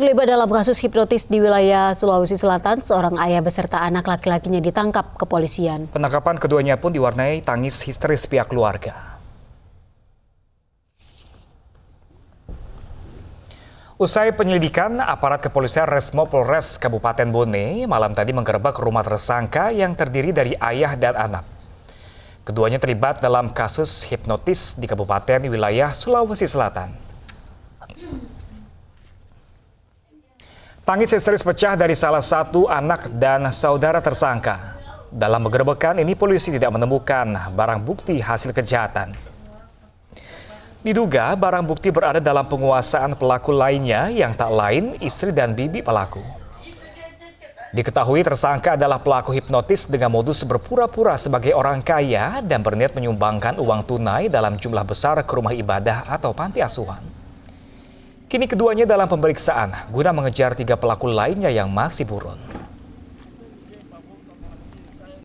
Terlibat dalam kasus hipnotis di wilayah Sulawesi Selatan, seorang ayah beserta anak laki-lakinya ditangkap kepolisian. Penangkapan keduanya pun diwarnai tangis histeris pihak keluarga. Usai penyelidikan, aparat kepolisian Resmo Polres Kabupaten Bone malam tadi menggerebek rumah tersangka yang terdiri dari ayah dan anak. Keduanya terlibat dalam kasus hipnotis di Kabupaten wilayah Sulawesi Selatan. Tangis histeris pecah dari salah satu anak dan saudara tersangka. Dalam penggerebekan ini polisi tidak menemukan barang bukti hasil kejahatan. Diduga barang bukti berada dalam penguasaan pelaku lainnya yang tak lain istri dan bibi pelaku. Diketahui tersangka adalah pelaku hipnotis dengan modus berpura-pura sebagai orang kaya dan berniat menyumbangkan uang tunai dalam jumlah besar ke rumah ibadah atau panti asuhan. Kini keduanya dalam pemeriksaan guna mengejar tiga pelaku lainnya yang masih buron.